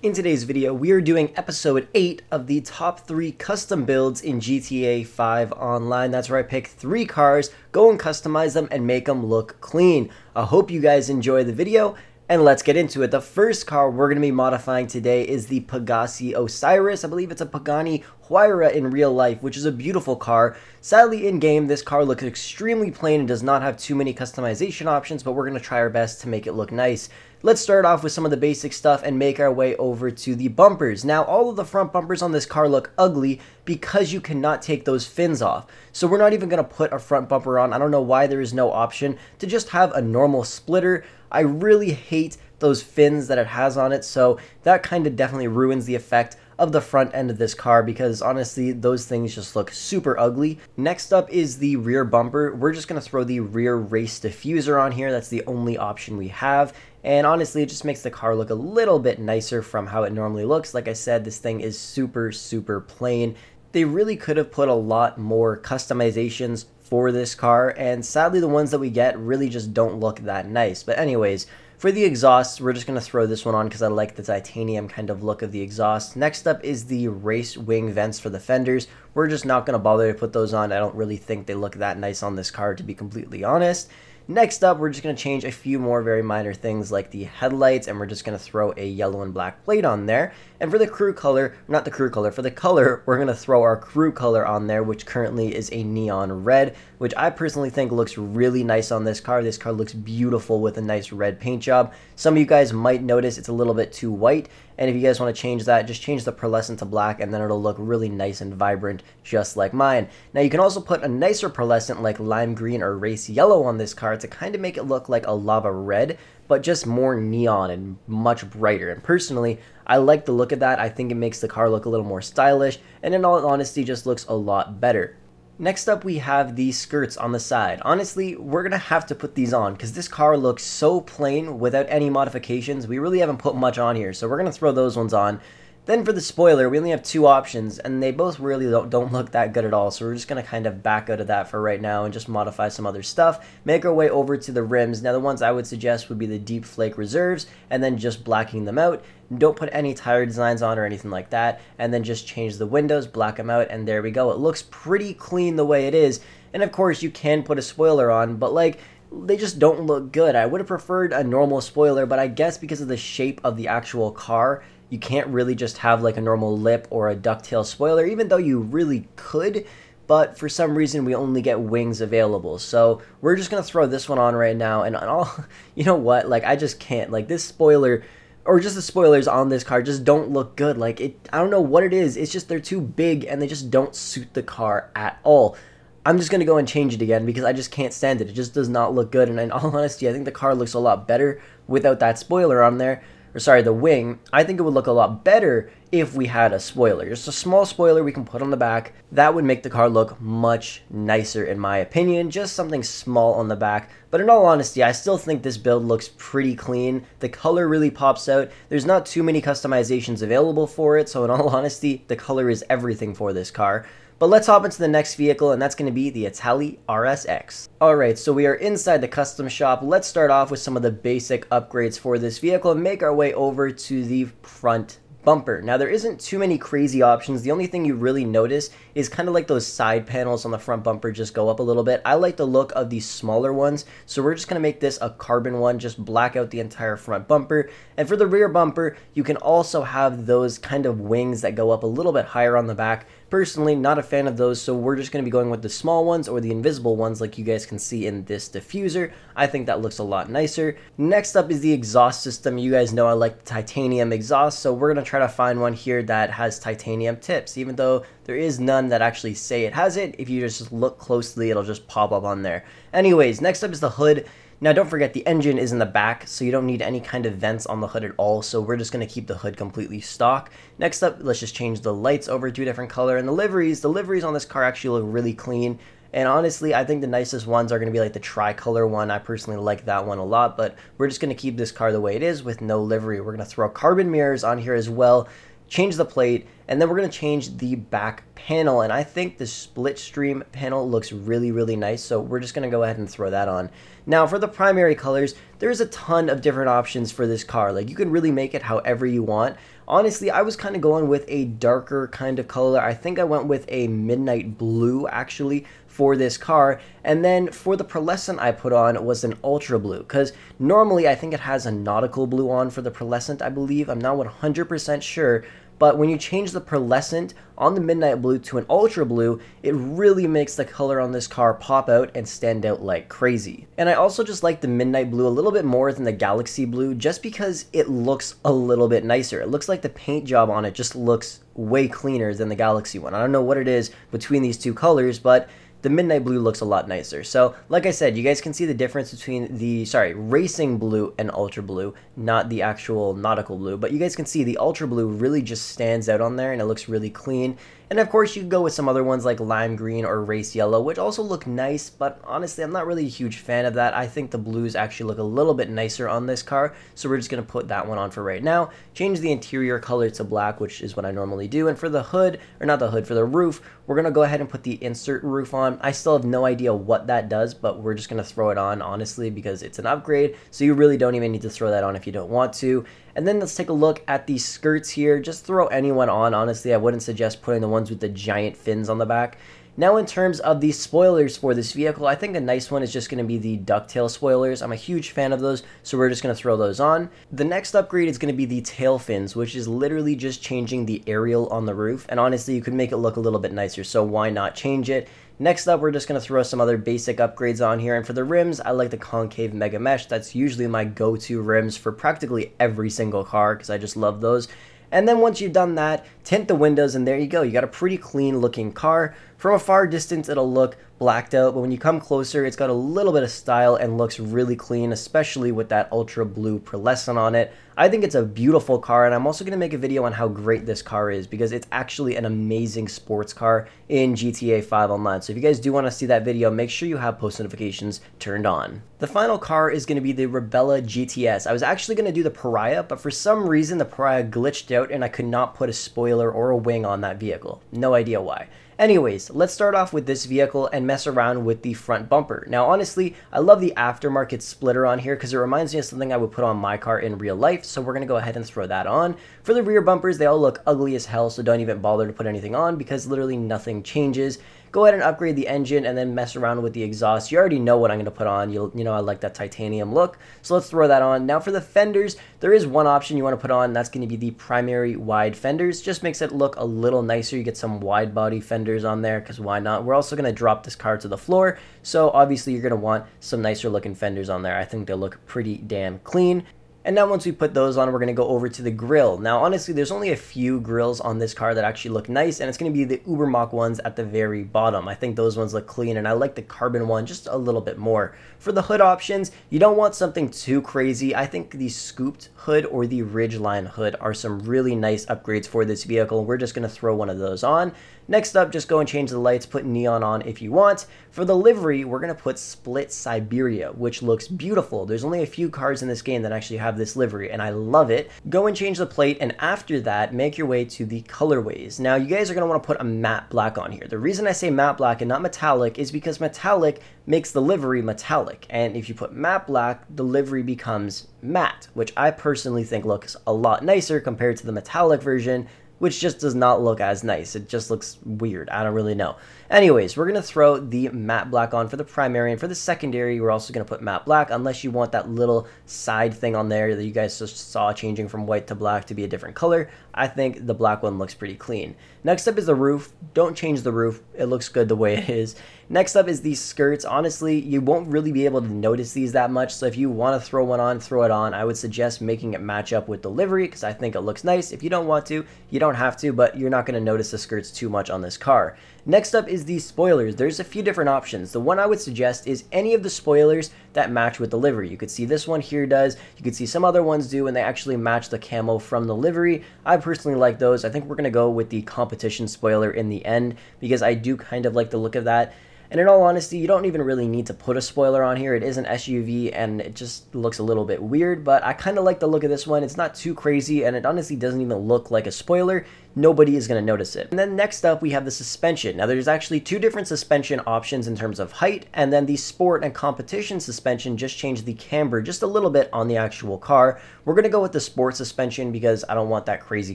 In today's video, we are doing episode 8 of the top 3 custom builds in GTA 5 Online. That's where I pick 3 cars, go and customize them, and make them look clean. I hope you guys enjoy the video, and let's get into it. The first car we're going to be modifying today is the Pegasi Osiris. I believe it's a Pagani Huayra in real life, which is a beautiful car. Sadly, in-game, this car looks extremely plain and does not have too many customization options, but we're going to try our best to make it look nice. Let's start off with some of the basic stuff and make our way over to the bumpers. Now, all of the front bumpers on this car look ugly because you cannot take those fins off. So we're not even going to put a front bumper on. I don't know why there is no option to just have a normal splitter. I really hate those fins that it has on it, so that kind of definitely ruins the effect of the front end of this car because honestly, those things just look super ugly. Next up is the rear bumper. We're just going to throw the rear race diffuser on here. That's the only option we have. And honestly, it just makes the car look a little bit nicer from how it normally looks. Like I said, this thing is super, super plain. They really could have put a lot more customizations for this car, and sadly the ones that we get really just don't look that nice. But anyways, for the exhaust, we're just going to throw this one on because I like the titanium kind of look of the exhaust. Next up is the race wing vents for the fenders. We're just not going to bother to put those on. I don't really think they look that nice on this car, to be completely honest. Next up, we're just going to change a few more very minor things like the headlights, and we're just going to throw a yellow and black plate on there. And for the crew color, not the crew color, for the color, we're going to throw our crew color on there, which currently is a neon red, which I personally think looks really nice on this car. This car looks beautiful with a nice red paint job. Some of you guys might notice it's a little bit too white, and if you guys want to change that, just change the pearlescent to black, and then it'll look really nice and vibrant, just like mine. Now, you can also put a nicer pearlescent like lime green or race yellow on this car to kind of make it look like a lava red, but just more neon and much brighter. And personally, I like the look of that. I think it makes the car look a little more stylish, and in all honesty, just looks a lot better. Next up, we have these skirts on the side. Honestly, we're gonna have to put these on because this car looks so plain without any modifications. We really haven't put much on here, so we're gonna throw those ones on then for the spoiler, we only have two options, and they both really don't, don't look that good at all, so we're just going to kind of back out of that for right now and just modify some other stuff. Make our way over to the rims. Now the ones I would suggest would be the deep flake reserves, and then just blacking them out. Don't put any tire designs on or anything like that, and then just change the windows, black them out, and there we go. It looks pretty clean the way it is, and of course you can put a spoiler on, but like, they just don't look good. I would have preferred a normal spoiler, but I guess because of the shape of the actual car, you can't really just have like a normal lip or a ducktail spoiler, even though you really could. But for some reason, we only get wings available. So we're just gonna throw this one on right now, and all you know what? Like I just can't. Like this spoiler, or just the spoilers on this car, just don't look good. Like it, I don't know what it is. It's just they're too big, and they just don't suit the car at all. I'm just going to go and change it again because I just can't stand it. It just does not look good. And in all honesty, I think the car looks a lot better without that spoiler on there. Or sorry, the wing. I think it would look a lot better if we had a spoiler. Just a small spoiler we can put on the back. That would make the car look much nicer in my opinion. Just something small on the back. But in all honesty, I still think this build looks pretty clean. The color really pops out. There's not too many customizations available for it. So in all honesty, the color is everything for this car. But let's hop into the next vehicle and that's going to be the Itali RSX. Alright, so we are inside the custom shop. Let's start off with some of the basic upgrades for this vehicle and make our way over to the front bumper. Now there isn't too many crazy options. The only thing you really notice is kind of like those side panels on the front bumper just go up a little bit. I like the look of these smaller ones. So we're just going to make this a carbon one, just black out the entire front bumper. And for the rear bumper, you can also have those kind of wings that go up a little bit higher on the back Personally, not a fan of those, so we're just going to be going with the small ones or the invisible ones like you guys can see in this diffuser. I think that looks a lot nicer. Next up is the exhaust system. You guys know I like the titanium exhaust, so we're going to try to find one here that has titanium tips, even though there is none that actually say it has it. If you just look closely, it'll just pop up on there. Anyways, next up is the hood. Now don't forget the engine is in the back, so you don't need any kind of vents on the hood at all, so we're just going to keep the hood completely stock. Next up, let's just change the lights over to a different color, and the liveries, the liveries on this car actually look really clean. And honestly, I think the nicest ones are going to be like the tricolor one. I personally like that one a lot, but we're just going to keep this car the way it is with no livery. We're going to throw carbon mirrors on here as well change the plate, and then we're gonna change the back panel. And I think the split stream panel looks really, really nice. So we're just gonna go ahead and throw that on. Now for the primary colors, there's a ton of different options for this car. Like you can really make it however you want. Honestly, I was kind of going with a darker kind of color. I think I went with a midnight blue actually for this car. And then for the pearlescent I put on was an ultra blue, because normally I think it has a nautical blue on for the pearlescent, I believe. I'm not 100% sure, but when you change the pearlescent on the midnight blue to an ultra blue, it really makes the color on this car pop out and stand out like crazy. And I also just like the midnight blue a little bit more than the galaxy blue just because it looks a little bit nicer. It looks like the paint job on it just looks way cleaner than the galaxy one. I don't know what it is between these two colors, but the midnight blue looks a lot nicer. So like I said, you guys can see the difference between the, sorry, racing blue and ultra blue, not the actual nautical blue, but you guys can see the ultra blue really just stands out on there and it looks really clean. And of course you could go with some other ones like lime green or race yellow, which also look nice, but honestly, I'm not really a huge fan of that. I think the blues actually look a little bit nicer on this car, so we're just gonna put that one on for right now. Change the interior color to black, which is what I normally do. And for the hood, or not the hood, for the roof, we're gonna go ahead and put the insert roof on on. I still have no idea what that does, but we're just going to throw it on, honestly, because it's an upgrade. So you really don't even need to throw that on if you don't want to. And then let's take a look at these skirts here. Just throw anyone on, honestly. I wouldn't suggest putting the ones with the giant fins on the back. Now in terms of the spoilers for this vehicle, I think a nice one is just going to be the ducktail spoilers. I'm a huge fan of those, so we're just going to throw those on. The next upgrade is going to be the tail fins, which is literally just changing the aerial on the roof. And honestly, you could make it look a little bit nicer, so why not change it? Next up, we're just going to throw some other basic upgrades on here, and for the rims, I like the concave mega mesh. That's usually my go-to rims for practically every single car because I just love those. And then once you've done that, tint the windows and there you go. You got a pretty clean looking car. From a far distance, it'll look blacked out, but when you come closer, it's got a little bit of style and looks really clean, especially with that ultra blue pearlescent on it. I think it's a beautiful car, and I'm also going to make a video on how great this car is, because it's actually an amazing sports car in GTA 5 Online. So if you guys do want to see that video, make sure you have post notifications turned on. The final car is going to be the Rebella GTS. I was actually going to do the Pariah, but for some reason the Pariah glitched out and I could not put a spoiler or a wing on that vehicle. No idea why. Anyways, let's start off with this vehicle and mess around with the front bumper. Now honestly, I love the aftermarket splitter on here because it reminds me of something I would put on my car in real life, so we're going to go ahead and throw that on. For the rear bumpers, they all look ugly as hell, so don't even bother to put anything on because literally nothing changes go ahead and upgrade the engine and then mess around with the exhaust. You already know what I'm going to put on. you you know, I like that titanium look. So let's throw that on. Now for the fenders, there is one option you want to put on. That's going to be the primary wide fenders. Just makes it look a little nicer. You get some wide body fenders on there because why not? We're also going to drop this car to the floor. So obviously you're going to want some nicer looking fenders on there. I think they look pretty damn clean. And now once we put those on, we're going to go over to the grill. Now, honestly, there's only a few grills on this car that actually look nice, and it's going to be the Ubermach ones at the very bottom. I think those ones look clean, and I like the carbon one just a little bit more. For the hood options, you don't want something too crazy. I think the scooped hood or the ridgeline hood are some really nice upgrades for this vehicle. We're just going to throw one of those on. Next up, just go and change the lights, put neon on if you want. For the livery, we're going to put Split Siberia, which looks beautiful. There's only a few cars in this game that actually have this livery and I love it. Go and change the plate and after that, make your way to the colorways. Now you guys are gonna wanna put a matte black on here. The reason I say matte black and not metallic is because metallic makes the livery metallic. And if you put matte black, the livery becomes matte, which I personally think looks a lot nicer compared to the metallic version, which just does not look as nice. It just looks weird. I don't really know. Anyways, we're going to throw the matte black on for the primary, and for the secondary, we're also going to put matte black, unless you want that little side thing on there that you guys just saw changing from white to black to be a different color. I think the black one looks pretty clean. Next up is the roof. Don't change the roof. It looks good the way it is. Next up is these skirts. Honestly, you won't really be able to notice these that much, so if you want to throw one on, throw it on. I would suggest making it match up with the livery because I think it looks nice. If you don't want to, you don't have to, but you're not going to notice the skirts too much on this car. Next up is the spoilers. There's a few different options. The one I would suggest is any of the spoilers that match with the livery. You could see this one here does, you could see some other ones do, and they actually match the camo from the livery. I personally like those. I think we're gonna go with the competition spoiler in the end because I do kind of like the look of that. And in all honesty, you don't even really need to put a spoiler on here. It is an SUV and it just looks a little bit weird, but I kind of like the look of this one. It's not too crazy and it honestly doesn't even look like a spoiler. Nobody is going to notice it. And then next up, we have the suspension. Now there's actually two different suspension options in terms of height and then the sport and competition suspension just changed the camber just a little bit on the actual car. We're going to go with the sport suspension because I don't want that crazy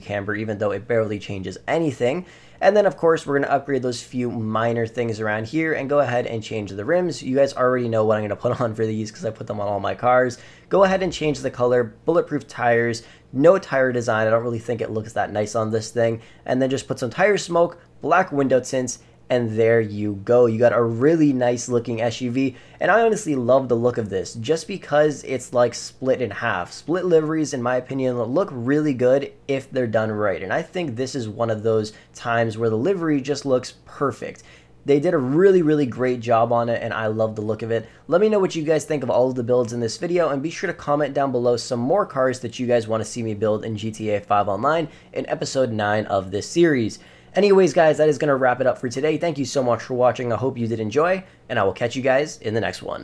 camber even though it barely changes anything. And then of course, we're gonna upgrade those few minor things around here and go ahead and change the rims. You guys already know what I'm gonna put on for these because I put them on all my cars. Go ahead and change the color, bulletproof tires, no tire design. I don't really think it looks that nice on this thing. And then just put some tire smoke, black window tints, and there you go. You got a really nice looking SUV, and I honestly love the look of this just because it's like split in half. Split liveries, in my opinion, look really good if they're done right, and I think this is one of those times where the livery just looks perfect. They did a really, really great job on it, and I love the look of it. Let me know what you guys think of all of the builds in this video, and be sure to comment down below some more cars that you guys want to see me build in GTA 5 Online in episode 9 of this series. Anyways, guys, that is going to wrap it up for today. Thank you so much for watching. I hope you did enjoy, and I will catch you guys in the next one.